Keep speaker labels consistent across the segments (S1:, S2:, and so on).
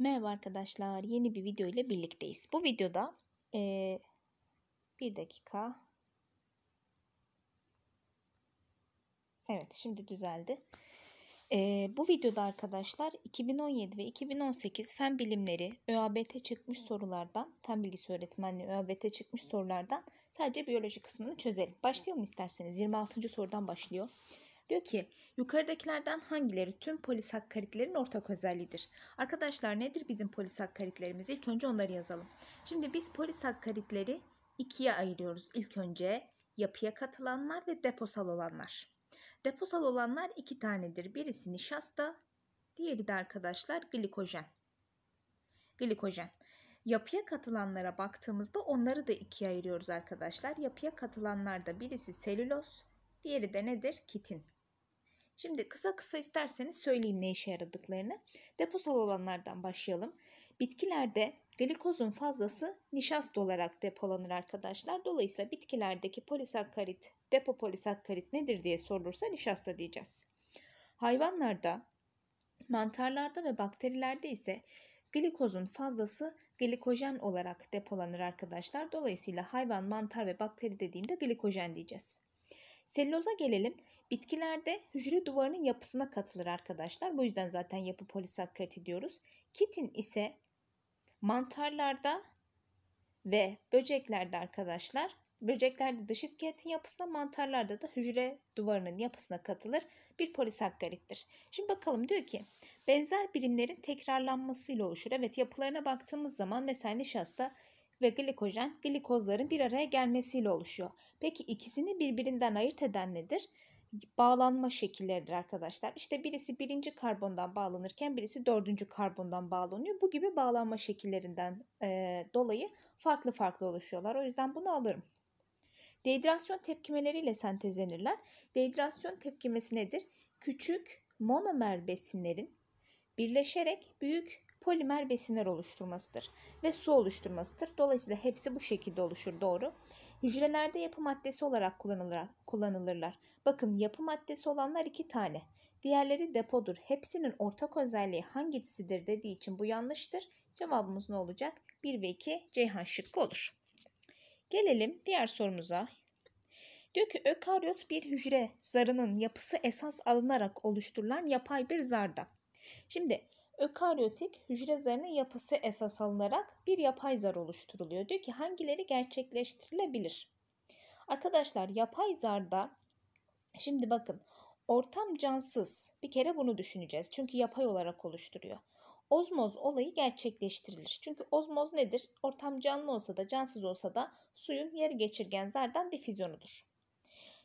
S1: Merhaba arkadaşlar yeni bir video ile birlikteyiz. Bu videoda e, bir dakika evet şimdi düzeldi. E, bu videoda arkadaşlar 2017 ve 2018 fen bilimleri ÖABT çıkmış sorulardan fen bilgisi öğretmenliği ÖABT çıkmış sorulardan sadece biyoloji kısmını çözelim. Başlayalım isterseniz 26. sorudan başlıyor. Diyor ki yukarıdakilerden hangileri tüm polisakkaritlerin ortak özelliğidir? Arkadaşlar nedir bizim polisakkaritlerimiz? İlk önce onları yazalım. Şimdi biz polisakkaritleri ikiye ayırıyoruz. İlk önce yapıya katılanlar ve deposal olanlar. Deposal olanlar iki tanedir. Birisi nişasta, diğeri de arkadaşlar glikojen. Glikojen. Yapıya katılanlara baktığımızda onları da ikiye ayırıyoruz arkadaşlar. Yapıya katılanlarda birisi selüloz, diğeri de nedir? Kitin. Şimdi kısa kısa isterseniz söyleyeyim ne işe yaradıklarını. Deposal olanlardan başlayalım. Bitkilerde glikozun fazlası nişasta olarak depolanır arkadaşlar. Dolayısıyla bitkilerdeki polisakkarit, depo polisakkarit nedir diye sorulursa nişasta diyeceğiz. Hayvanlarda, mantarlarda ve bakterilerde ise glikozun fazlası glikojen olarak depolanır arkadaşlar. Dolayısıyla hayvan, mantar ve bakteri dediğimde glikojen diyeceğiz. Selüloza gelelim. Bitkilerde hücre duvarının yapısına katılır arkadaşlar. Bu yüzden zaten yapı polisakkariti diyoruz. Kitin ise mantarlarda ve böceklerde arkadaşlar Böceklerde dış iskeletin yapısına, mantarlarda da hücre duvarının yapısına katılır bir polisakkarittir. Şimdi bakalım diyor ki benzer birimlerin tekrarlanmasıyla oluşur. Evet yapılarına baktığımız zaman mesela nişasta ve glikojen glikozların bir araya gelmesiyle oluşuyor. Peki ikisini birbirinden ayırt eden nedir? Bağlanma şekilleridir arkadaşlar. İşte birisi birinci karbondan bağlanırken birisi dördüncü karbondan bağlanıyor. Bu gibi bağlanma şekillerinden e, dolayı farklı farklı oluşuyorlar. O yüzden bunu alırım. Dehidrasyon tepkimeleriyle sentezlenirler. Dehidrasyon tepkimesi nedir? Küçük monomer besinlerin birleşerek büyük polimer besinler oluşturmasıdır ve su oluşturmasıdır. Dolayısıyla hepsi bu şekilde oluşur doğru. Hücrelerde yapı maddesi olarak kullanılır, kullanılırlar. Bakın yapı maddesi olanlar iki tane. Diğerleri depodur. Hepsinin ortak özelliği hangisidir dediği için bu yanlıştır. Cevabımız ne olacak? 1 ve 2 Ceyhan şıkkı olur. Gelelim diğer sorumuza. Diyor ki ökaryot bir hücre zarının yapısı esas alınarak oluşturulan yapay bir zarda. Şimdi ökaryotik hücre zarının yapısı esas alınarak bir yapay zar oluşturuluyor. Diyor ki hangileri gerçekleştirilebilir? Arkadaşlar yapay zarda şimdi bakın ortam cansız. Bir kere bunu düşüneceğiz. Çünkü yapay olarak oluşturuyor. Ozmoz olayı gerçekleştirilir. Çünkü ozmoz nedir? Ortam canlı olsa da cansız olsa da suyun yarı geçirgen zardan difüzyonudur.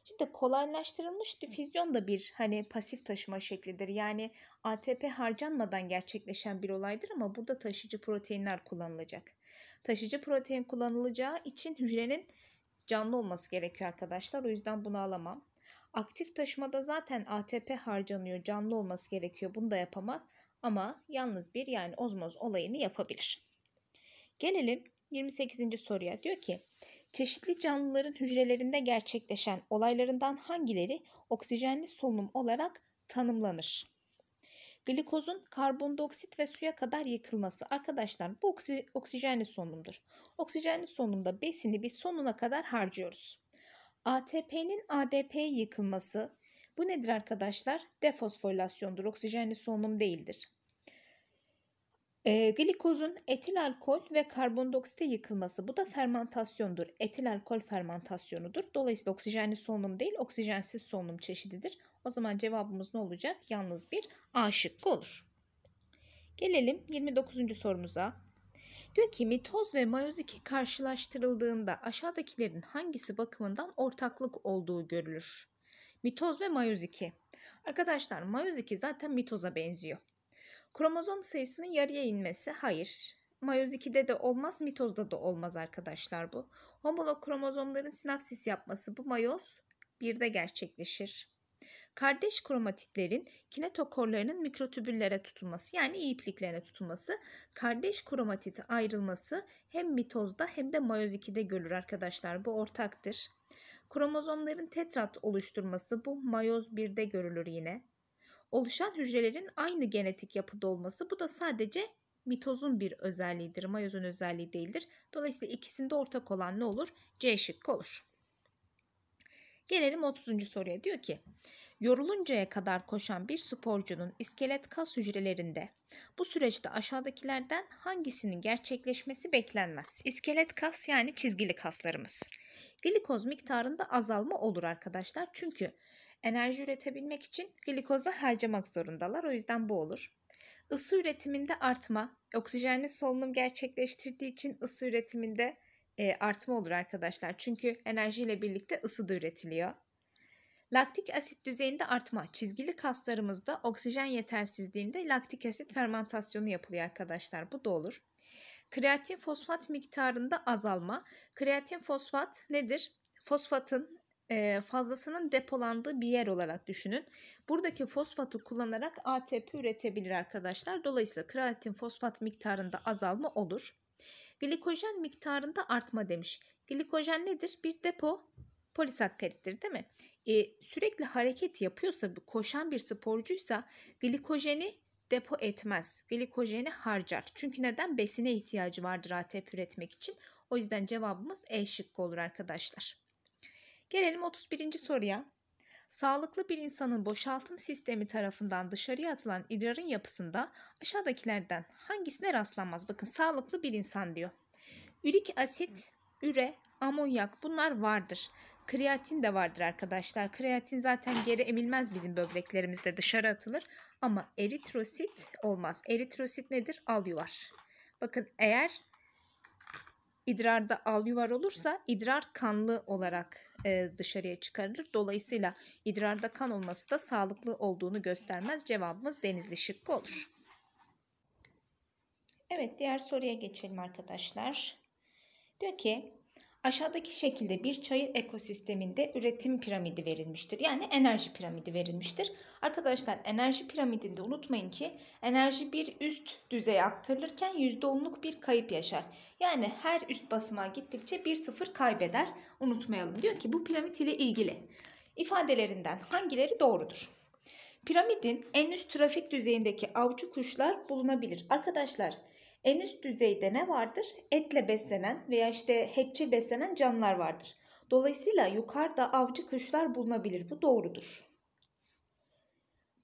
S1: Şimdi kolaylaştırılmış difüzyon da bir hani pasif taşıma şeklidir. Yani ATP harcanmadan gerçekleşen bir olaydır ama burada taşıcı proteinler kullanılacak. Taşıcı protein kullanılacağı için hücrenin canlı olması gerekiyor arkadaşlar. O yüzden bunu alamam. Aktif taşımada zaten ATP harcanıyor, canlı olması gerekiyor. Bunu da yapamaz ama yalnız bir yani ozmoz olayını yapabilir. Gelelim 28. soruya. Diyor ki Çeşitli canlıların hücrelerinde gerçekleşen olaylarından hangileri oksijenli solunum olarak tanımlanır? Glikozun karbondioksit ve suya kadar yakılması. Arkadaşlar bu oksi, oksijenli solunumdur. Oksijenli solunumda besini biz sonuna kadar harcıyoruz. ATP'nin ADP'ye yıkılması. Bu nedir arkadaşlar? Defosforilasyondur. Oksijenli solunum değildir. E, glikozun etil alkol ve karbondioksit yıkılması bu da fermentasyondur. Etil alkol fermentasyonudur. Dolayısıyla oksijenli solunum değil oksijensiz solunum çeşididir. O zaman cevabımız ne olacak? Yalnız bir A şıkkı olur. Gelelim 29. sorumuza. Diyor ki mitoz ve mayoz 2 karşılaştırıldığında aşağıdakilerin hangisi bakımından ortaklık olduğu görülür? Mitoz ve mayoz 2. Arkadaşlar mayoz 2 zaten mitoza benziyor. Kromozom sayısının yarıya inmesi hayır. Mayoz 2'de de olmaz, mitozda da olmaz arkadaşlar bu. Homolog kromozomların sinapsis yapması bu mayoz 1'de gerçekleşir. Kardeş kromatitlerin kinetokorlarının mikrotübüllere tutulması yani ipliklere tutulması, kardeş kromatit ayrılması hem mitozda hem de mayoz 2'de görülür arkadaşlar. Bu ortaktır. Kromozomların tetrat oluşturması bu mayoz 1'de görülür yine oluşan hücrelerin aynı genetik yapıda olması bu da sadece mitozun bir özelliğidir. Mayozun özelliği değildir. Dolayısıyla ikisinde ortak olan ne olur? C şıkkı olur. Gelelim 30. soruya. Diyor ki yoruluncaya kadar koşan bir sporcunun iskelet kas hücrelerinde bu süreçte aşağıdakilerden hangisinin gerçekleşmesi beklenmez? İskelet kas yani çizgili kaslarımız. Glikoz miktarında azalma olur arkadaşlar. Çünkü enerji üretebilmek için glikozu harcamak zorundalar. O yüzden bu olur. Isı üretiminde artma, oksijenli solunum gerçekleştirdiği için ısı üretiminde e, artma olur arkadaşlar. Çünkü enerjiyle birlikte ısı da üretiliyor. Laktik asit düzeyinde artma. Çizgili kaslarımızda oksijen yetersizliğinde laktik asit fermentasyonu yapılıyor arkadaşlar. Bu da olur. Kreatin fosfat miktarında azalma. Kreatin fosfat nedir? Fosfatın fazlasının depolandığı bir yer olarak düşünün. Buradaki fosfatı kullanarak ATP üretebilir arkadaşlar. Dolayısıyla kreatin fosfat miktarında azalma olur. Glikojen miktarında artma demiş. Glikojen nedir? Bir depo polisakkarittir değil mi? E, sürekli hareket yapıyorsa, koşan bir sporcuysa glikojeni depo etmez. Glikojeni harcar. Çünkü neden? Besine ihtiyacı vardır ATP üretmek için. O yüzden cevabımız E şıkkı olur arkadaşlar. Gelelim 31. soruya. Sağlıklı bir insanın boşaltım sistemi tarafından dışarıya atılan idrarın yapısında aşağıdakilerden hangisine rastlanmaz? Bakın sağlıklı bir insan diyor. Ürik asit, üre, amonyak bunlar vardır. Kreatin de vardır arkadaşlar. Kreatin zaten geri emilmez bizim böbreklerimizde dışarı atılır. Ama eritrosit olmaz. Eritrosit nedir? Al yuvar. Bakın eğer idrarda alüvar olursa idrar kanlı olarak e, dışarıya çıkarılır. Dolayısıyla idrarda kan olması da sağlıklı olduğunu göstermez. Cevabımız denizli şıkkı olur. Evet diğer soruya geçelim arkadaşlar. Diyor ki Aşağıdaki şekilde bir çayır ekosisteminde üretim piramidi verilmiştir. Yani enerji piramidi verilmiştir. Arkadaşlar enerji piramidinde unutmayın ki enerji bir üst düzeye aktarılırken %10'luk bir kayıp yaşar. Yani her üst basamağa gittikçe bir sıfır kaybeder. Unutmayalım. Diyor ki bu piramit ile ilgili ifadelerinden hangileri doğrudur? Piramidin en üst trafik düzeyindeki avcı kuşlar bulunabilir. Arkadaşlar en üst düzeyde ne vardır? Etle beslenen veya işte hepçi beslenen canlılar vardır. Dolayısıyla yukarıda avcı kuşlar bulunabilir. Bu doğrudur.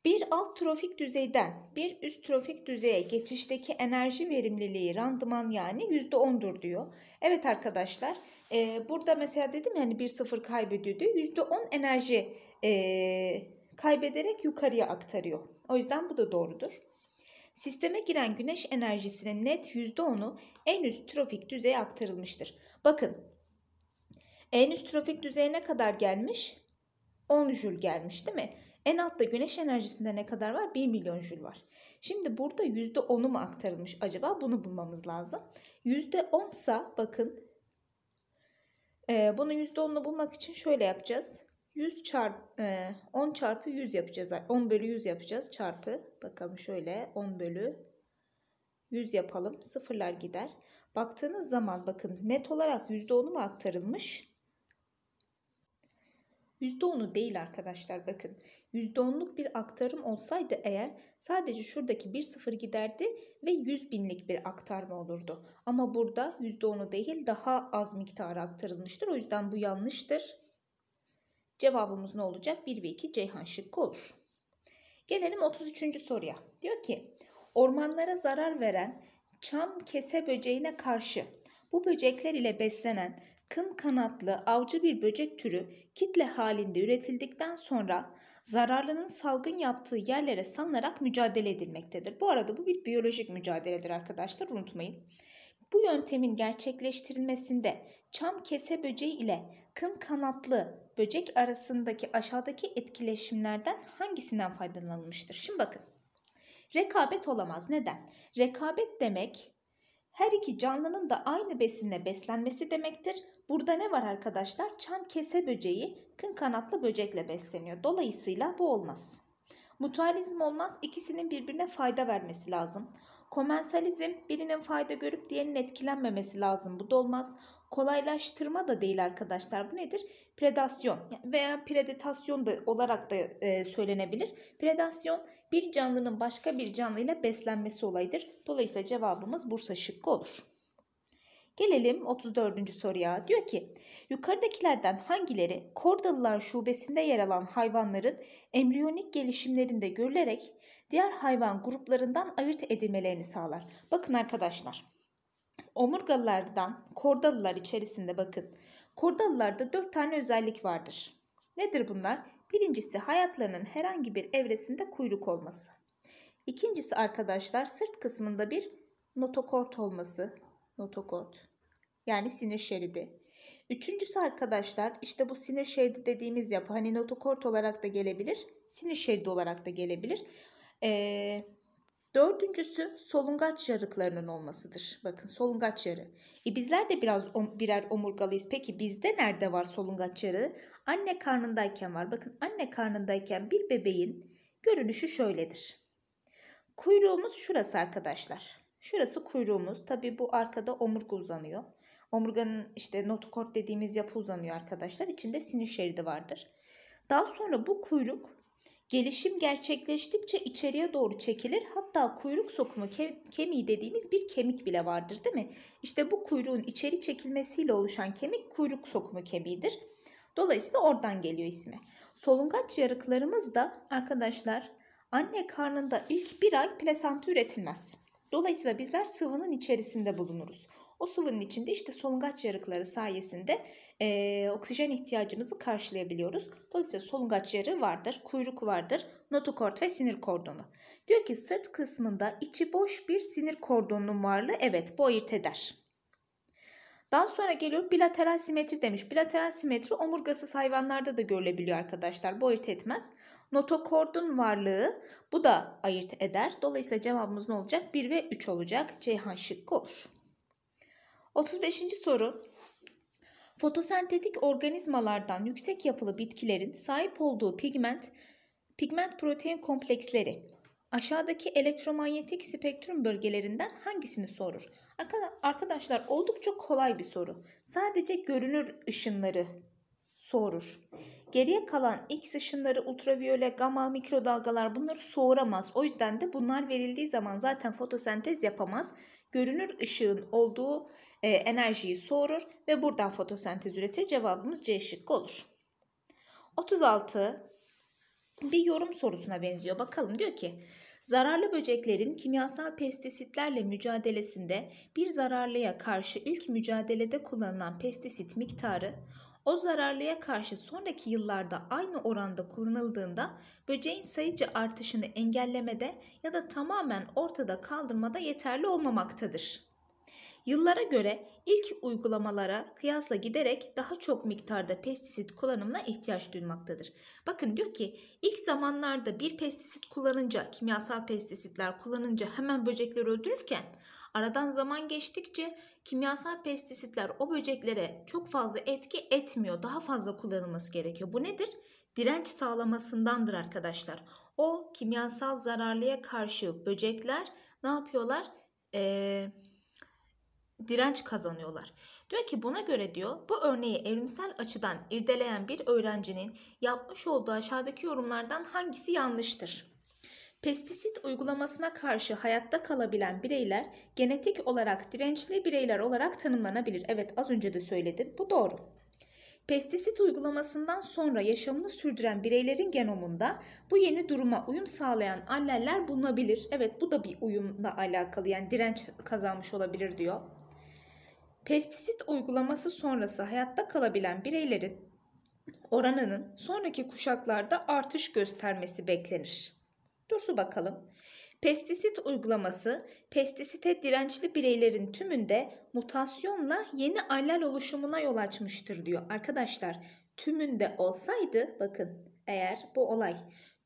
S1: Bir alt trofik düzeyden bir üst trofik düzeye geçişteki enerji verimliliği randıman yani %10'dur diyor. Evet arkadaşlar e, burada mesela dedim yani bir sıfır kaybediyor diyor. %10 enerji e, kaybederek yukarıya aktarıyor. O yüzden bu da doğrudur. Sisteme giren güneş enerjisinin net %10'u en üst trofik düzeye aktarılmıştır. Bakın en üst trofik düzeyine kadar gelmiş? 10 jül gelmiş değil mi? En altta güneş enerjisinde ne kadar var? 1 milyon jül var. Şimdi burada %10'u mu aktarılmış acaba? Bunu bulmamız lazım. %10 sa bakın e, bunun %10'unu bulmak için şöyle yapacağız. 100 çarp, 10 e, çarpı 100 yapacağız. 10 bölü 100 yapacağız çarpı. Bakalım şöyle 10 bölü 100 yapalım. Sıfırlar gider. Baktığınız zaman bakın net olarak %10'u mu aktarılmış? %10'u değil arkadaşlar bakın. %10'luk bir aktarım olsaydı eğer sadece şuradaki bir sıfır giderdi ve 100 binlik bir aktarma olurdu. Ama burada %10'u değil daha az miktarı aktarılmıştır. O yüzden bu yanlıştır. Cevabımız ne olacak? 1 ve 2 Ceyhan şıkkı olur. Gelelim 33. soruya. Diyor ki ormanlara zarar veren çam kese böceğine karşı bu böcekler ile beslenen kın kanatlı avcı bir böcek türü kitle halinde üretildikten sonra zararlının salgın yaptığı yerlere salınarak mücadele edilmektedir. Bu arada bu bir biyolojik mücadeledir arkadaşlar unutmayın. Bu yöntemin gerçekleştirilmesinde çam kese böceği ile kın kanatlı böcek arasındaki aşağıdaki etkileşimlerden hangisinden faydalanılmıştır? Şimdi bakın. Rekabet olamaz. Neden? Rekabet demek her iki canlının da aynı besinle beslenmesi demektir. Burada ne var arkadaşlar? Çam kese böceği kın kanatlı böcekle besleniyor. Dolayısıyla bu olmaz. Mutualizm olmaz. İkisinin birbirine fayda vermesi lazım. Komensalizm birinin fayda görüp diğerinin etkilenmemesi lazım. Bu da olmaz. Kolaylaştırma da değil arkadaşlar. Bu nedir? Predasyon veya predatasyon da olarak da e, söylenebilir. Predasyon bir canlının başka bir canlıyla beslenmesi olayıdır. Dolayısıyla cevabımız Bursa şıkkı olur. Gelelim 34. soruya. Diyor ki yukarıdakilerden hangileri Kordalılar Şubesi'nde yer alan hayvanların embriyonik gelişimlerinde görülerek diğer hayvan gruplarından ayırt edilmelerini sağlar. Bakın arkadaşlar omurgalılardan kordalılar içerisinde bakın. Kordalılarda 4 tane özellik vardır. Nedir bunlar? Birincisi hayatlarının herhangi bir evresinde kuyruk olması. İkincisi arkadaşlar sırt kısmında bir notokort olması. Notokort yani sinir şeridi. Üçüncüsü arkadaşlar işte bu sinir şeridi dediğimiz yapı hani notokort olarak da gelebilir, sinir şeridi olarak da gelebilir. Ee, dördüncüsü solungaç yarıklarının olmasıdır. Bakın solungaç yarı. E bizler de biraz om, birer omurgalıyız. Peki bizde nerede var solungaç yarı? Anne karnındayken var. Bakın anne karnındayken bir bebeğin görünüşü şöyledir. Kuyruğumuz şurası arkadaşlar. Şurası kuyruğumuz. Tabi bu arkada omurga uzanıyor. Omurganın işte notkort dediğimiz yapı uzanıyor arkadaşlar. İçinde sinir şeridi vardır. Daha sonra bu kuyruk Gelişim gerçekleştikçe içeriye doğru çekilir. Hatta kuyruk sokumu ke kemiği dediğimiz bir kemik bile vardır değil mi? İşte bu kuyruğun içeri çekilmesiyle oluşan kemik kuyruk sokumu kemiğidir. Dolayısıyla oradan geliyor ismi. Solungaç yarıklarımız da arkadaşlar anne karnında ilk bir ay plasanta üretilmez. Dolayısıyla bizler sıvının içerisinde bulunuruz. O sıvının içinde işte solungaç yarıkları sayesinde e, oksijen ihtiyacımızı karşılayabiliyoruz. Dolayısıyla solungaç yarığı vardır, kuyruk vardır, notokort ve sinir kordonu. Diyor ki sırt kısmında içi boş bir sinir kordonunun varlığı evet bu ayırt eder. Daha sonra geliyor bilateral simetri demiş. Bilateral simetri omurgasız hayvanlarda da görülebiliyor arkadaşlar. Bu ayırt etmez. Notokordun varlığı bu da ayırt eder. Dolayısıyla cevabımız ne olacak? 1 ve 3 olacak. Ceyhan şıkkı olur. 35. soru. Fotosentetik organizmalardan yüksek yapılı bitkilerin sahip olduğu pigment, pigment protein kompleksleri aşağıdaki elektromanyetik spektrum bölgelerinden hangisini sorur? Arkadaşlar oldukça kolay bir soru. Sadece görünür ışınları sorur. Geriye kalan X ışınları, ultraviyole, gamma, mikrodalgalar bunları soğuramaz. O yüzden de bunlar verildiği zaman zaten fotosentez yapamaz görünür ışığın olduğu e, enerjiyi soğurur ve buradan fotosentez üretir. Cevabımız C şıkkı olur. 36 bir yorum sorusuna benziyor. Bakalım diyor ki zararlı böceklerin kimyasal pestisitlerle mücadelesinde bir zararlıya karşı ilk mücadelede kullanılan pestisit miktarı o zararlıya karşı sonraki yıllarda aynı oranda kullanıldığında böceğin sayıcı artışını engellemede ya da tamamen ortada kaldırmada yeterli olmamaktadır. Yıllara göre ilk uygulamalara kıyasla giderek daha çok miktarda pestisit kullanımına ihtiyaç duymaktadır. Bakın diyor ki ilk zamanlarda bir pestisit kullanınca, kimyasal pestisitler kullanınca hemen böcekleri öldürürken Aradan zaman geçtikçe kimyasal pestisitler o böceklere çok fazla etki etmiyor. Daha fazla kullanılması gerekiyor. Bu nedir? Direnç sağlamasındandır arkadaşlar. O kimyasal zararlıya karşı böcekler ne yapıyorlar? Eee direnç kazanıyorlar. Diyor ki buna göre diyor bu örneği evrimsel açıdan irdeleyen bir öğrencinin yapmış olduğu aşağıdaki yorumlardan hangisi yanlıştır? Pestisit uygulamasına karşı hayatta kalabilen bireyler genetik olarak dirençli bireyler olarak tanımlanabilir. Evet az önce de söyledim. Bu doğru. Pestisit uygulamasından sonra yaşamını sürdüren bireylerin genomunda bu yeni duruma uyum sağlayan alleller bulunabilir. Evet bu da bir uyumla alakalı yani direnç kazanmış olabilir diyor. Pestisit uygulaması sonrası hayatta kalabilen bireylerin oranının sonraki kuşaklarda artış göstermesi beklenir. Dursu bakalım. Pestisit uygulaması pestisite dirençli bireylerin tümünde mutasyonla yeni allel oluşumuna yol açmıştır diyor. Arkadaşlar tümünde olsaydı bakın eğer bu olay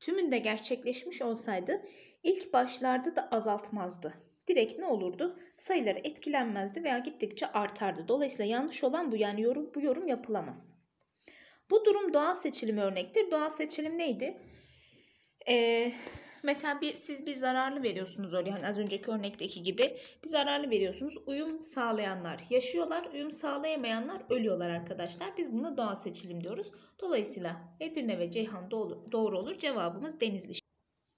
S1: tümünde gerçekleşmiş olsaydı ilk başlarda da azaltmazdı. Direkt ne olurdu? Sayıları etkilenmezdi veya gittikçe artardı. Dolayısıyla yanlış olan bu yani yorum, bu yorum yapılamaz. Bu durum doğal seçilim örnektir. Doğal seçilim neydi? Ee, Mesela bir siz bir zararlı veriyorsunuz öyle hani az önceki örnekteki gibi bir zararlı veriyorsunuz. Uyum sağlayanlar yaşıyorlar, uyum sağlayamayanlar ölüyorlar arkadaşlar. Biz buna doğal seçilim diyoruz. Dolayısıyla Edirne ve Ceyhan doğru olur. Cevabımız Denizli.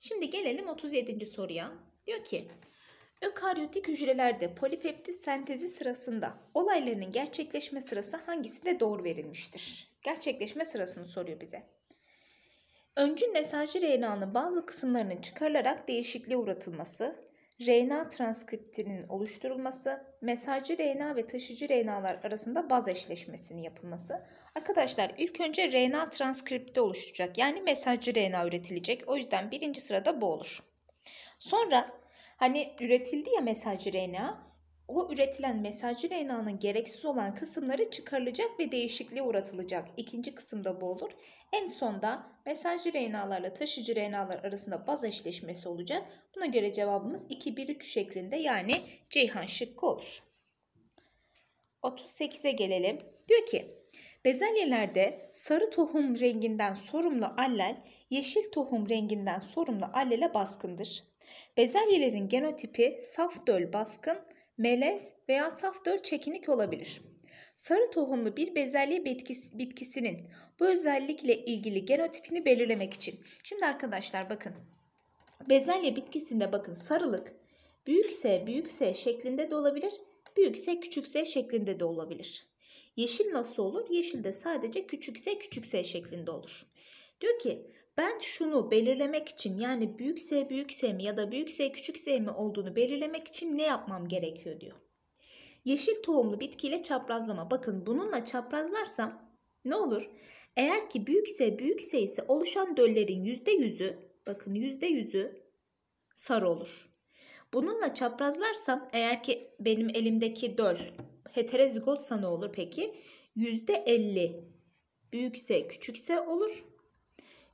S1: Şimdi gelelim 37. soruya. Diyor ki Ökaryotik hücrelerde polipeptit sentezi sırasında olaylarının gerçekleşme sırası hangisinde doğru verilmiştir? Gerçekleşme sırasını soruyor bize. Öncü mesajcı RNA'nın bazı kısımlarının çıkarılarak değişikliğe uğratılması, RNA transkriptinin oluşturulması, mesajcı RNA ve taşıcı RNA'lar arasında baz eşleşmesinin yapılması. Arkadaşlar ilk önce RNA transkripti oluşturacak yani mesajcı RNA üretilecek. O yüzden birinci sırada bu olur. Sonra hani üretildi ya mesajcı RNA o üretilen mesaj RNA'nın gereksiz olan kısımları çıkarılacak ve değişikliğe uğratılacak. İkinci kısımda bu olur. En sonda mesajcı RNA'larla taşıcı RNA'lar arasında baz eşleşmesi olacak. Buna göre cevabımız 2-1-3 şeklinde yani Ceyhan şıkkı olur. 38'e gelelim. Diyor ki bezelyelerde sarı tohum renginden sorumlu allel, yeşil tohum renginden sorumlu allele baskındır. Bezelyelerin genotipi saf döl baskın, melez veya saf dört çekinik olabilir. Sarı tohumlu bir bezelye bitkisi, bitkisinin bu özellikle ilgili genotipini belirlemek için. Şimdi arkadaşlar bakın. Bezelye bitkisinde bakın sarılık büyükse büyükse şeklinde de olabilir. Büyükse küçükse şeklinde de olabilir. Yeşil nasıl olur? Yeşil de sadece küçükse küçükse şeklinde olur. Diyor ki ben şunu belirlemek için yani büyük S büyük S mi ya da büyük S küçük S mi olduğunu belirlemek için ne yapmam gerekiyor diyor. Yeşil tohumlu bitkiyle çaprazlama. Bakın bununla çaprazlarsam ne olur? Eğer ki büyük S büyük S ise oluşan döllerin %100'ü bakın %100'ü sarı olur. Bununla çaprazlarsam eğer ki benim elimdeki döl heterozigotsa ne olur peki? %50 büyükse küçükse olur.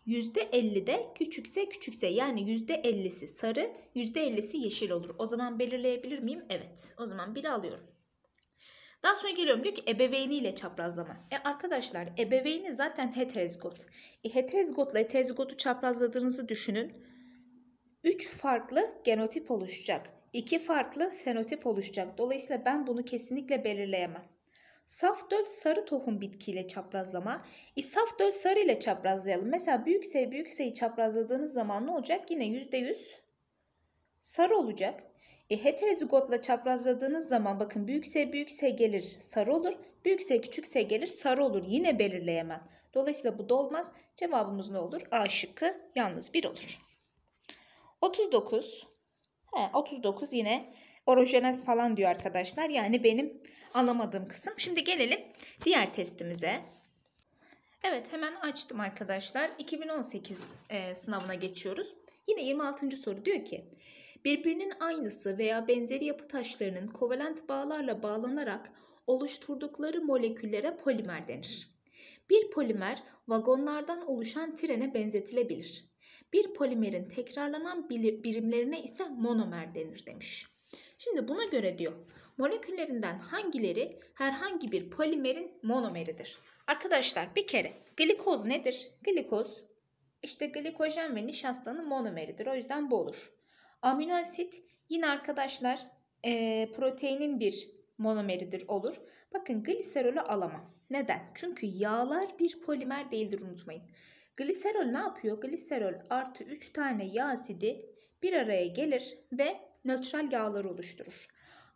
S1: %50'de küçükse küçükse yani %50'si sarı, %50'si yeşil olur. O zaman belirleyebilir miyim? Evet. O zaman 1 alıyorum. Daha sonra geliyorum diyor ki ebeveyniyle çaprazlama. E arkadaşlar ebeveyni zaten heterozigot. E heterozigotla heterozigotu çaprazladığınızı düşünün. 3 farklı genotip oluşacak. 2 farklı fenotip oluşacak. Dolayısıyla ben bunu kesinlikle belirleyemem. Saf 4 sarı tohum bitkiyle çaprazlama. E, saf 4 sarı ile çaprazlayalım. Mesela büyük S büyük S'yi çaprazladığınız zaman ne olacak? Yine %100 sarı olacak. E, heterozigotla çaprazladığınız zaman bakın büyük S büyük S gelir sarı olur. Büyük S küçük S gelir sarı olur. Yine belirleyemem. Dolayısıyla bu da olmaz. Cevabımız ne olur? A şıkkı yalnız 1 olur. 39. He, 39 yine Orojenez falan diyor arkadaşlar. Yani benim anlamadığım kısım. Şimdi gelelim diğer testimize. Evet hemen açtım arkadaşlar. 2018 e, sınavına geçiyoruz. Yine 26. soru diyor ki birbirinin aynısı veya benzeri yapı taşlarının kovalent bağlarla bağlanarak oluşturdukları moleküllere polimer denir. Bir polimer vagonlardan oluşan trene benzetilebilir. Bir polimerin tekrarlanan birimlerine ise monomer denir demiş. Şimdi buna göre diyor moleküllerinden hangileri herhangi bir polimerin monomeridir? Arkadaşlar bir kere glikoz nedir? Glikoz işte glikojen ve nişastanın monomeridir. O yüzden bu olur. Amino asit yine arkadaşlar e, proteinin bir monomeridir olur. Bakın gliserolü alamam. Neden? Çünkü yağlar bir polimer değildir unutmayın. Gliserol ne yapıyor? Gliserol artı 3 tane yağ asidi bir araya gelir ve nötral yağlar oluşturur.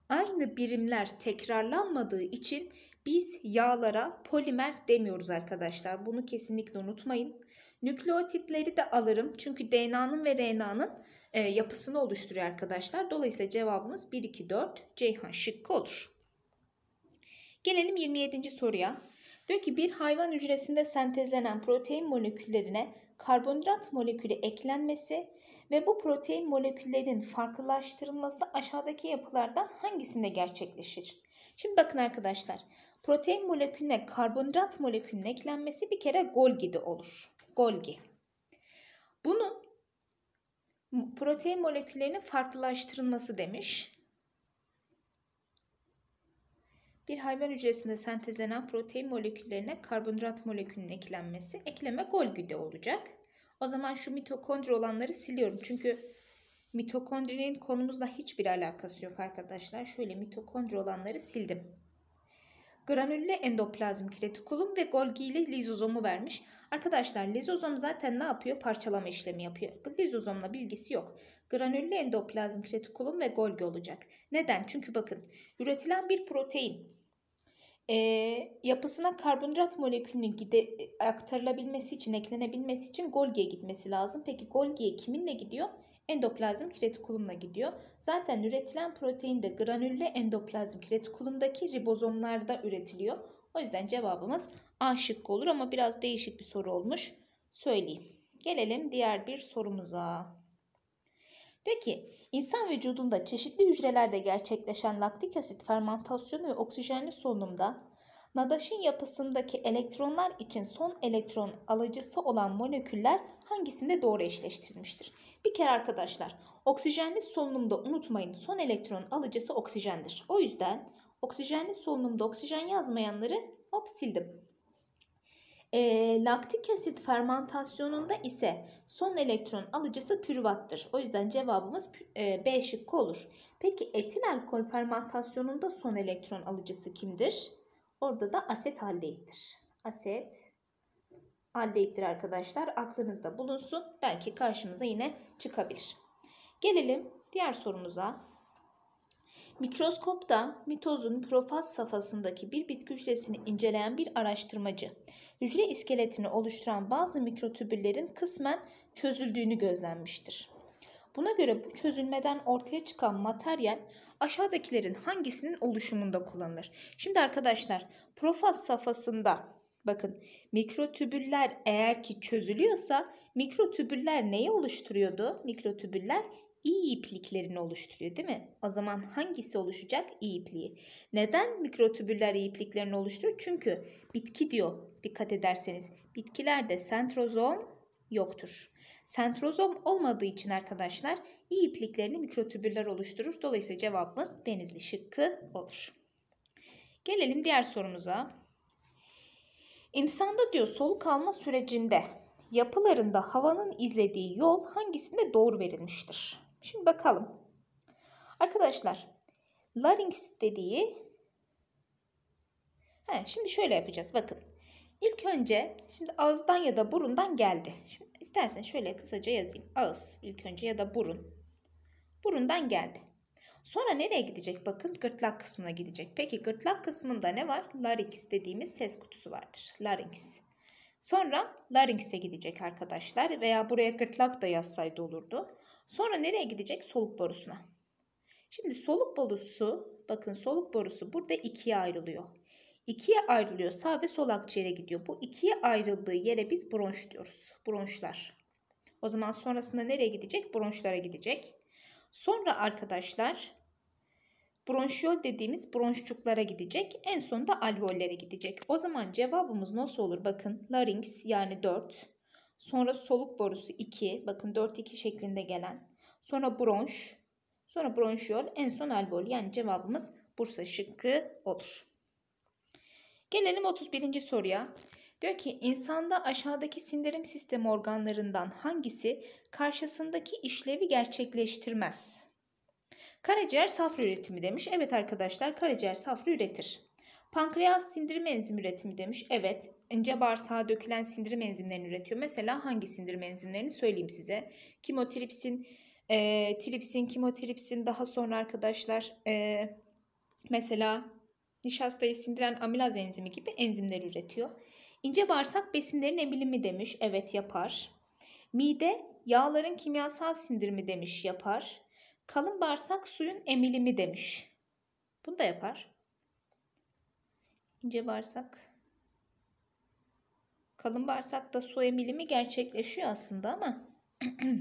S1: Aynı birimler tekrarlanmadığı için biz yağlara polimer demiyoruz arkadaşlar. Bunu kesinlikle unutmayın. Nükleotitleri de alırım. Çünkü DNA'nın ve RNA'nın e, yapısını oluşturuyor arkadaşlar. Dolayısıyla cevabımız 1, 2, 4 Ceyhan şıkkı olur. Gelelim 27. soruya. Diyor ki bir hayvan hücresinde sentezlenen protein moleküllerine karbonhidrat molekülü eklenmesi ve bu protein moleküllerinin farklılaştırılması aşağıdaki yapılardan hangisinde gerçekleşir? Şimdi bakın arkadaşlar protein molekülüne karbonhidrat molekülünün eklenmesi bir kere Golgi'de olur. Golgi. Bunu protein moleküllerinin farklılaştırılması demiş. Bir hayvan hücresinde sentezlenen protein moleküllerine karbonhidrat molekülünün eklenmesi ekleme Golgi'de olacak. O zaman şu mitokondri olanları siliyorum. Çünkü mitokondrinin konumuzla hiçbir alakası yok arkadaşlar. Şöyle mitokondri olanları sildim. Granülle endoplazm kiretikulum ve Golgi ile lizozomu vermiş. Arkadaşlar lizozom zaten ne yapıyor? Parçalama işlemi yapıyor. Lizozomla bilgisi yok. Granülle endoplazm kiretikulum ve Golgi olacak. Neden? Çünkü bakın üretilen bir protein e, yapısına karbonhidrat molekülünün gide, aktarılabilmesi için, eklenebilmesi için Golgi'ye gitmesi lazım. Peki Golgi'ye kiminle gidiyor? Endoplazmik retikulumla gidiyor. Zaten üretilen protein de granülle endoplazmik retikulumdaki ribozomlarda üretiliyor. O yüzden cevabımız A şıkkı olur ama biraz değişik bir soru olmuş. Söyleyeyim. Gelelim diğer bir sorumuza. Peki insan vücudunda çeşitli hücrelerde gerçekleşen laktik asit fermentasyonu ve oksijenli solunumda Nadaş'ın yapısındaki elektronlar için son elektron alıcısı olan moleküller hangisinde doğru eşleştirilmiştir? Bir kere arkadaşlar oksijenli solunumda unutmayın son elektron alıcısı oksijendir. O yüzden oksijenli solunumda oksijen yazmayanları hop sildim. E, laktik asit fermentasyonunda ise son elektron alıcısı pürvattır. O yüzden cevabımız e, B şıkkı olur. Peki etil alkol fermentasyonunda son elektron alıcısı kimdir? Orada da aset aldehittir. Aset aldehittir arkadaşlar. Aklınızda bulunsun. Belki karşımıza yine çıkabilir. Gelelim diğer sorumuza. Mikroskopta mitozun profaz safhasındaki bir bitki hücresini inceleyen bir araştırmacı hücre iskeletini oluşturan bazı mikrotübüllerin kısmen çözüldüğünü gözlenmiştir. Buna göre bu çözülmeden ortaya çıkan materyal aşağıdakilerin hangisinin oluşumunda kullanılır? Şimdi arkadaşlar profaz safhasında bakın mikrotübüller eğer ki çözülüyorsa mikrotübüller neyi oluşturuyordu? Mikrotübüller iyi ipliklerini oluşturuyor değil mi? O zaman hangisi oluşacak? İyi ipliği. Neden mikrotübüller iyi ipliklerini oluşturur? Çünkü bitki diyor dikkat ederseniz. Bitkilerde sentrozom yoktur. Sentrozom olmadığı için arkadaşlar iyi ipliklerini mikrotübüller oluşturur. Dolayısıyla cevabımız denizli şıkkı olur. Gelelim diğer sorumuza. İnsanda diyor soluk alma sürecinde yapılarında havanın izlediği yol hangisinde doğru verilmiştir? Şimdi bakalım. Arkadaşlar larynx dediği He, şimdi şöyle yapacağız bakın. İlk önce şimdi ağızdan ya da burundan geldi. Şimdi istersen şöyle kısaca yazayım. Ağız ilk önce ya da burun. Burundan geldi. Sonra nereye gidecek? Bakın gırtlak kısmına gidecek. Peki gırtlak kısmında ne var? Larynx dediğimiz ses kutusu vardır. Larynx. Sonra larynx'e gidecek arkadaşlar veya buraya gırtlak da yazsaydı olurdu. Sonra nereye gidecek? Soluk borusuna. Şimdi soluk borusu bakın soluk borusu burada ikiye ayrılıyor. İkiye ayrılıyor sağ ve sol akciğere gidiyor. Bu ikiye ayrıldığı yere biz bronş diyoruz. Bronşlar. O zaman sonrasında nereye gidecek? Bronşlara gidecek. Sonra arkadaşlar bronşiyol dediğimiz bronşçuklara gidecek. En sonunda alveollere gidecek. O zaman cevabımız nasıl olur? Bakın larynx yani 4. Sonra soluk borusu 2. Bakın 4-2 şeklinde gelen. Sonra bronş. Sonra bronşiyol. En son albol. Yani cevabımız Bursa şıkkı olur. Gelelim 31. soruya. Diyor ki insanda aşağıdaki sindirim sistemi organlarından hangisi karşısındaki işlevi gerçekleştirmez? Karaciğer safra üretimi demiş. Evet arkadaşlar karaciğer safra üretir. Pankreas sindirim enzimi üretimi demiş. Evet, ince bağırsağa dökülen sindirim enzimlerini üretiyor. Mesela hangi sindirim enzimlerini söyleyeyim size. Kimotripsin, e, tripsin, kimotripsin daha sonra arkadaşlar e, mesela nişastayı sindiren amilaz enzimi gibi enzimler üretiyor. İnce bağırsak besinlerin emilimi demiş. Evet yapar. Mide yağların kimyasal sindirimi demiş yapar. Kalın bağırsak suyun emilimi demiş. Bunu da yapar ince bağırsak kalın bağırsakta su emilimi gerçekleşiyor aslında ama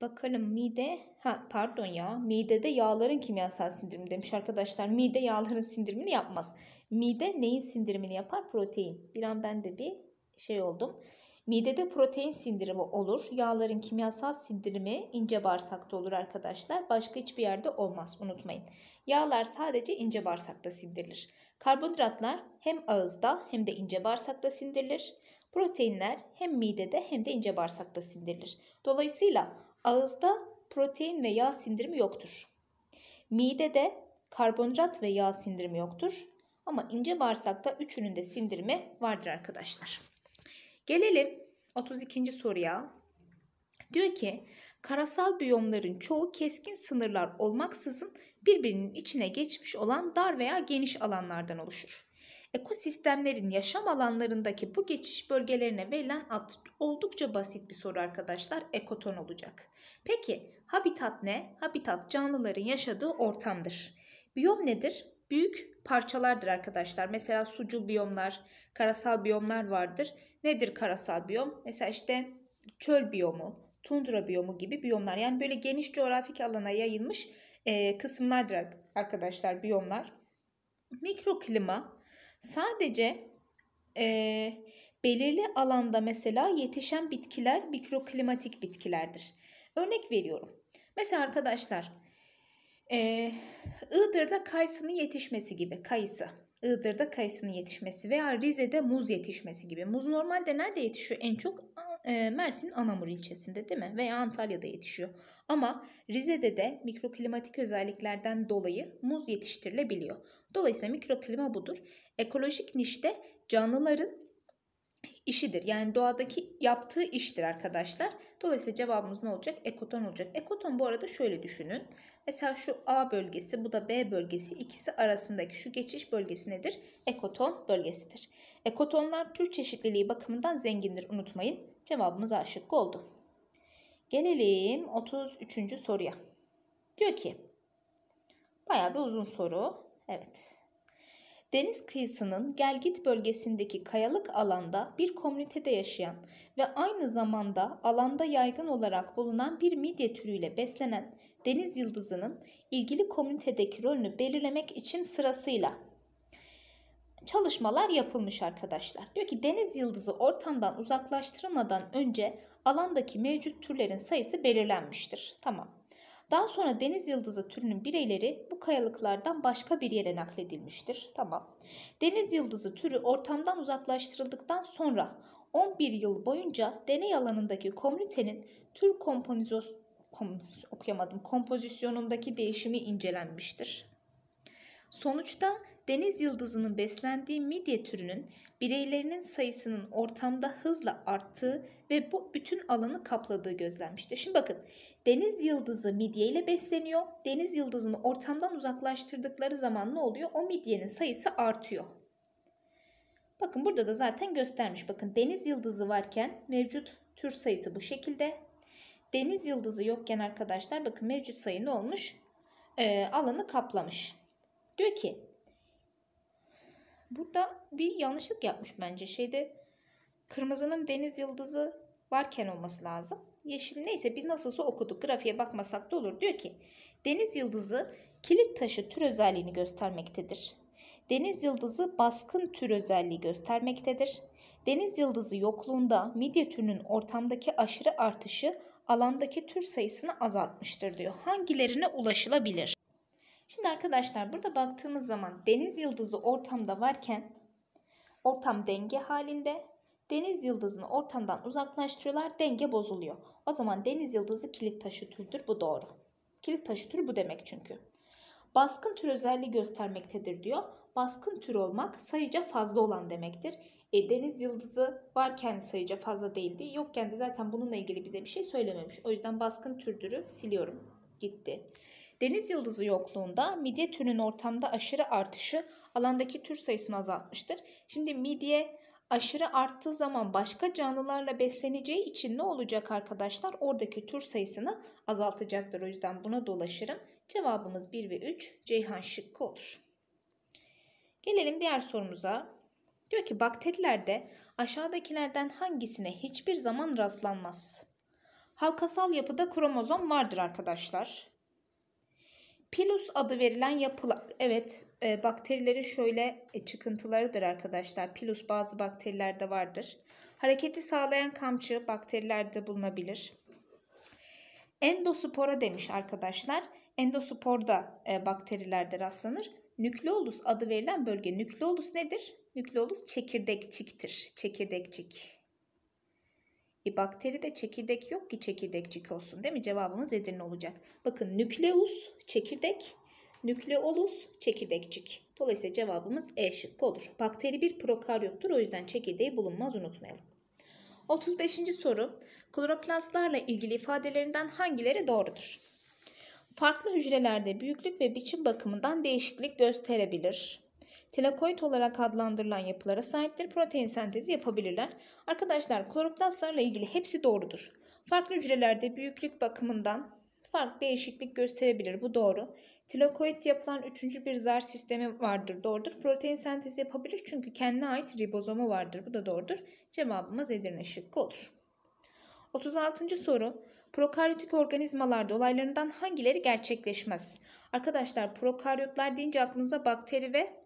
S1: bakalım mide ha pardon ya midede yağların kimyasal sindirimi demiş arkadaşlar mide yağların sindirimini yapmaz mide neyin sindirimini yapar protein bir an ben de bir şey oldum Midede protein sindirimi olur. Yağların kimyasal sindirimi ince bağırsakta olur arkadaşlar. Başka hiçbir yerde olmaz unutmayın. Yağlar sadece ince bağırsakta sindirilir. Karbonhidratlar hem ağızda hem de ince bağırsakta sindirilir. Proteinler hem midede hem de ince bağırsakta sindirilir. Dolayısıyla ağızda protein ve yağ sindirimi yoktur. Midede karbonhidrat ve yağ sindirimi yoktur. Ama ince bağırsakta üçünün de sindirimi vardır arkadaşlar. Gelelim 32. soruya. Diyor ki karasal biyomların çoğu keskin sınırlar olmaksızın birbirinin içine geçmiş olan dar veya geniş alanlardan oluşur. Ekosistemlerin yaşam alanlarındaki bu geçiş bölgelerine verilen ad oldukça basit bir soru arkadaşlar. Ekoton olacak. Peki habitat ne? Habitat canlıların yaşadığı ortamdır. Biyom nedir? Büyük parçalardır arkadaşlar. Mesela sucul biyomlar, karasal biyomlar vardır Nedir karasal biyom? Mesela işte çöl biyomu, tundra biyomu gibi biyomlar. Yani böyle geniş coğrafik alana yayılmış e, kısımlardır arkadaşlar biyomlar. Mikroklima sadece e, belirli alanda mesela yetişen bitkiler mikroklimatik bitkilerdir. Örnek veriyorum. Mesela arkadaşlar e, Iğdır'da kayısının yetişmesi gibi kayısı. Iğdır'da kayısının yetişmesi veya Rize'de muz yetişmesi gibi. Muz normalde nerede yetişiyor? En çok e, Mersin Anamur ilçesinde değil mi? Veya Antalya'da yetişiyor. Ama Rize'de de mikroklimatik özelliklerden dolayı muz yetiştirilebiliyor. Dolayısıyla mikroklima budur. Ekolojik nişte canlıların işidir. Yani doğadaki yaptığı iştir arkadaşlar. Dolayısıyla cevabımız ne olacak? Ekoton olacak. Ekoton bu arada şöyle düşünün. Mesela şu A bölgesi bu da B bölgesi ikisi arasındaki şu geçiş bölgesi nedir? Ekoton bölgesidir. Ekotonlar tür çeşitliliği bakımından zengindir unutmayın. Cevabımız A oldu. Gelelim 33. soruya. Diyor ki bayağı bir uzun soru. Evet deniz kıyısının gelgit bölgesindeki kayalık alanda bir komünitede yaşayan ve aynı zamanda alanda yaygın olarak bulunan bir midye türüyle beslenen deniz yıldızının ilgili komünitedeki rolünü belirlemek için sırasıyla çalışmalar yapılmış arkadaşlar. Diyor ki deniz yıldızı ortamdan uzaklaştırılmadan önce alandaki mevcut türlerin sayısı belirlenmiştir. Tamam. Daha sonra deniz yıldızı türünün bireyleri bu kayalıklardan başka bir yere nakledilmiştir. Tamam. Deniz yıldızı türü ortamdan uzaklaştırıldıktan sonra 11 yıl boyunca deney alanındaki komünitenin tür komponizos kom, okuyamadım kompozisyonundaki değişimi incelenmiştir. Sonuçta deniz yıldızının beslendiği midye türünün bireylerinin sayısının ortamda hızla arttığı ve bu bütün alanı kapladığı gözlenmiştir. Şimdi bakın deniz yıldızı midye ile besleniyor. Deniz yıldızını ortamdan uzaklaştırdıkları zaman ne oluyor? O midyenin sayısı artıyor. Bakın burada da zaten göstermiş. Bakın deniz yıldızı varken mevcut tür sayısı bu şekilde. Deniz yıldızı yokken arkadaşlar bakın mevcut sayı ne olmuş? Ee, alanı kaplamış. Diyor ki Burada bir yanlışlık yapmış bence. Şeyde kırmızının deniz yıldızı varken olması lazım. Yeşil neyse biz nasılsa okuduk. Grafiğe bakmasak da olur. Diyor ki deniz yıldızı kilit taşı tür özelliğini göstermektedir. Deniz yıldızı baskın tür özelliği göstermektedir. Deniz yıldızı yokluğunda midye türünün ortamdaki aşırı artışı alandaki tür sayısını azaltmıştır diyor. Hangilerine ulaşılabilir? Şimdi arkadaşlar burada baktığımız zaman deniz yıldızı ortamda varken ortam denge halinde deniz yıldızını ortamdan uzaklaştırıyorlar denge bozuluyor. O zaman deniz yıldızı kilit taşı türdür bu doğru. Kilit taşı türü bu demek çünkü. Baskın tür özelliği göstermektedir diyor. Baskın tür olmak sayıca fazla olan demektir. E, deniz yıldızı varken sayıca fazla değildi. Yokken de zaten bununla ilgili bize bir şey söylememiş. O yüzden baskın türdürü siliyorum. Gitti. Deniz yıldızı yokluğunda midye türünün ortamda aşırı artışı alandaki tür sayısını azaltmıştır. Şimdi midye aşırı arttığı zaman başka canlılarla besleneceği için ne olacak arkadaşlar? Oradaki tür sayısını azaltacaktır. O yüzden buna dolaşırım. Cevabımız 1 ve 3 Ceyhan şıkkı olur. Gelelim diğer sorumuza. Diyor ki bakterilerde aşağıdakilerden hangisine hiçbir zaman rastlanmaz? Halkasal yapıda kromozom vardır arkadaşlar. Pilus adı verilen yapılar, evet e, bakterilerin şöyle e, çıkıntılarıdır arkadaşlar. Pilus bazı bakterilerde vardır. Hareketi sağlayan kamçı bakterilerde bulunabilir. Endospora demiş arkadaşlar. Endosporda e, bakterilerde rastlanır. Nükleolus adı verilen bölge. Nükleolus nedir? Nükleolus çekirdekçiktir. Çekirdekçik. E bakteri de çekirdek yok ki çekirdekçik olsun değil mi? Cevabımız Edirne olacak. Bakın nükleus çekirdek, nükleolus çekirdekçik. Dolayısıyla cevabımız E şıkkı olur. Bakteri bir prokaryottur o yüzden çekirdeği bulunmaz unutmayalım. 35. soru kloroplastlarla ilgili ifadelerinden hangileri doğrudur? Farklı hücrelerde büyüklük ve biçim bakımından değişiklik gösterebilir tilakoid olarak adlandırılan yapılara sahiptir. Protein sentezi yapabilirler. Arkadaşlar kloroplastlarla ilgili hepsi doğrudur. Farklı hücrelerde büyüklük bakımından farklı değişiklik gösterebilir. Bu doğru. Tilakoid yapılan üçüncü bir zar sistemi vardır. Doğrudur. Protein sentezi yapabilir çünkü kendine ait ribozomu vardır. Bu da doğrudur. Cevabımız Edirne şıkkı olur. 36. soru. Prokaryotik organizmalarda olaylarından hangileri gerçekleşmez? Arkadaşlar prokaryotlar deyince aklınıza bakteri ve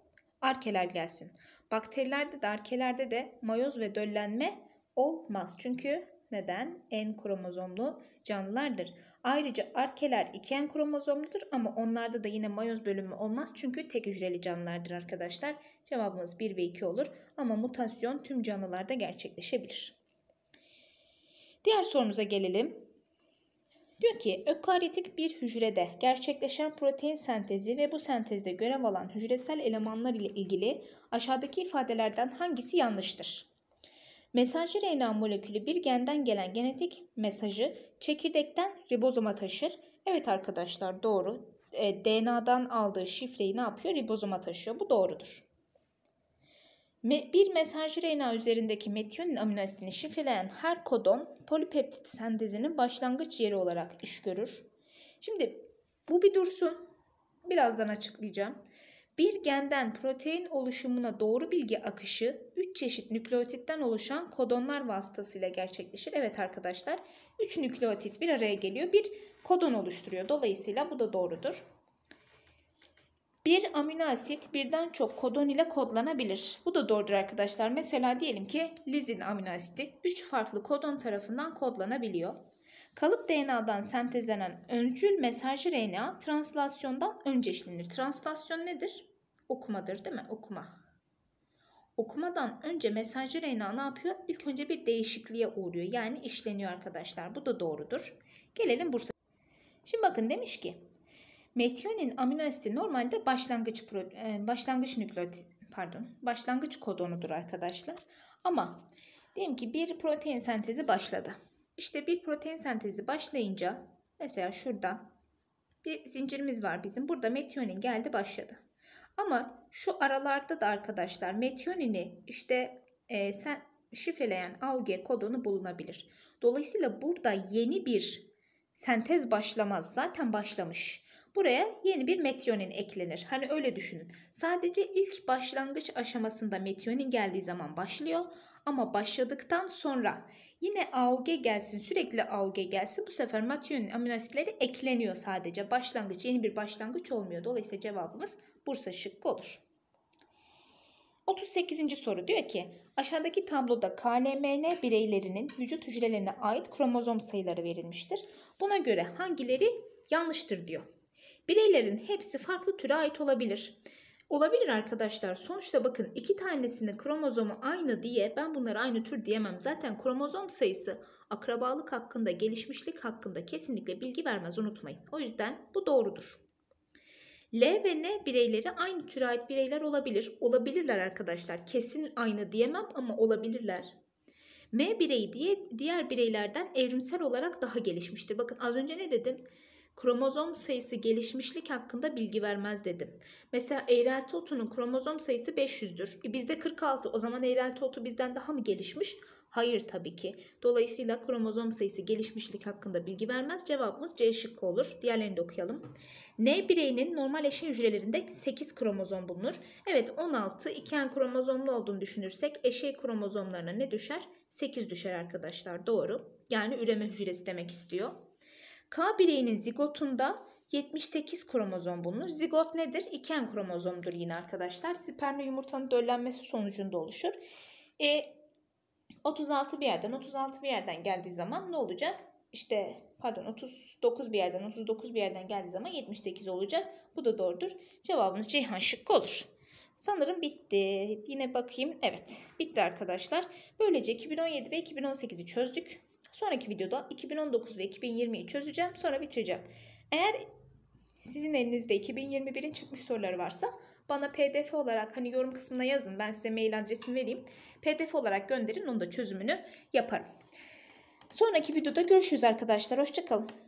S1: arkeler gelsin. Bakterilerde de arkelerde de mayoz ve döllenme olmaz. Çünkü neden? En kromozomlu canlılardır. Ayrıca arkeler iki n kromozomludur ama onlarda da yine mayoz bölümü olmaz çünkü tek hücreli canlılardır arkadaşlar. Cevabımız 1 ve 2 olur ama mutasyon tüm canlılarda gerçekleşebilir. Diğer sorumuza gelelim. Diyor ki ökaryotik bir hücrede gerçekleşen protein sentezi ve bu sentezde görev alan hücresel elemanlar ile ilgili aşağıdaki ifadelerden hangisi yanlıştır? Mesajcı RNA molekülü bir genden gelen genetik mesajı çekirdekten ribozoma taşır. Evet arkadaşlar doğru. E, DNA'dan aldığı şifreyi ne yapıyor? Ribozoma taşıyor. Bu doğrudur. Bir mesaj RNA üzerindeki metiyonin aminoasidini şifreleyen her kodon polipeptit sentezinin başlangıç yeri olarak iş görür. Şimdi bu bir dursun. Birazdan açıklayacağım. Bir genden protein oluşumuna doğru bilgi akışı 3 çeşit nükleotitten oluşan kodonlar vasıtasıyla gerçekleşir. Evet arkadaşlar 3 nükleotit bir araya geliyor bir kodon oluşturuyor. Dolayısıyla bu da doğrudur. Bir amino asit birden çok kodon ile kodlanabilir. Bu da doğrudur arkadaşlar. Mesela diyelim ki lizin amino asiti 3 farklı kodon tarafından kodlanabiliyor. Kalıp DNA'dan sentezlenen öncül mesajı RNA translasyondan önce işlenir. Translasyon nedir? Okumadır değil mi? Okuma. Okumadan önce mesajı RNA ne yapıyor? İlk önce bir değişikliğe uğruyor. Yani işleniyor arkadaşlar. Bu da doğrudur. Gelelim Bursa. Şimdi bakın demiş ki Metionin amino asidi normalde başlangıç e, başlangıç nükleot pardon başlangıç kodonudur arkadaşlar. Ama diyelim ki bir protein sentezi başladı. İşte bir protein sentezi başlayınca mesela şurada bir zincirimiz var bizim. Burada metionin geldi başladı. Ama şu aralarda da arkadaşlar metionini işte e, sen, şifreleyen AUG kodonu bulunabilir. Dolayısıyla burada yeni bir sentez başlamaz. Zaten başlamış. Buraya yeni bir metionin eklenir. Hani öyle düşünün. Sadece ilk başlangıç aşamasında metionin geldiği zaman başlıyor ama başladıktan sonra yine AUG gelsin sürekli AUG gelsin bu sefer metionin aminoasitleri ekleniyor sadece. Başlangıç yeni bir başlangıç olmuyor. Dolayısıyla cevabımız Bursa şıkkı olur. 38. soru diyor ki aşağıdaki tabloda KLMN bireylerinin vücut hücrelerine ait kromozom sayıları verilmiştir. Buna göre hangileri yanlıştır diyor. Bireylerin hepsi farklı türe ait olabilir. Olabilir arkadaşlar. Sonuçta bakın iki tanesinin kromozomu aynı diye ben bunları aynı tür diyemem. Zaten kromozom sayısı akrabalık hakkında, gelişmişlik hakkında kesinlikle bilgi vermez unutmayın. O yüzden bu doğrudur. L ve N bireyleri aynı türe ait bireyler olabilir. Olabilirler arkadaşlar. Kesin aynı diyemem ama olabilirler. M bireyi diğer, diğer bireylerden evrimsel olarak daha gelişmiştir. Bakın az önce ne dedim? kromozom sayısı gelişmişlik hakkında bilgi vermez dedim. Mesela eğrelti otunun kromozom sayısı 500'dür. E bizde 46 o zaman eğrelti otu bizden daha mı gelişmiş? Hayır tabii ki. Dolayısıyla kromozom sayısı gelişmişlik hakkında bilgi vermez. Cevabımız C şıkkı olur. Diğerlerini de okuyalım. N bireyinin normal eşey hücrelerinde 8 kromozom bulunur. Evet 16 iken kromozomlu olduğunu düşünürsek eşey kromozomlarına ne düşer? 8 düşer arkadaşlar doğru. Yani üreme hücresi demek istiyor. K bireyinin zigotunda 78 kromozom bulunur. Zigot nedir? İken kromozomdur yine arkadaşlar. Spermle yumurtanın döllenmesi sonucunda oluşur. E, 36 bir yerden 36 bir yerden geldiği zaman ne olacak? İşte pardon 39 bir yerden 39 bir yerden geldiği zaman 78 olacak. Bu da doğrudur. Cevabınız Ceyhan şıkkı olur. Sanırım bitti. Yine bakayım. Evet bitti arkadaşlar. Böylece 2017 ve 2018'i çözdük. Sonraki videoda 2019 ve 2020'yi çözeceğim. Sonra bitireceğim. Eğer sizin elinizde 2021'in çıkmış soruları varsa bana pdf olarak hani yorum kısmına yazın. Ben size mail adresimi vereyim. pdf olarak gönderin. Onun da çözümünü yaparım. Sonraki videoda görüşürüz arkadaşlar. Hoşçakalın.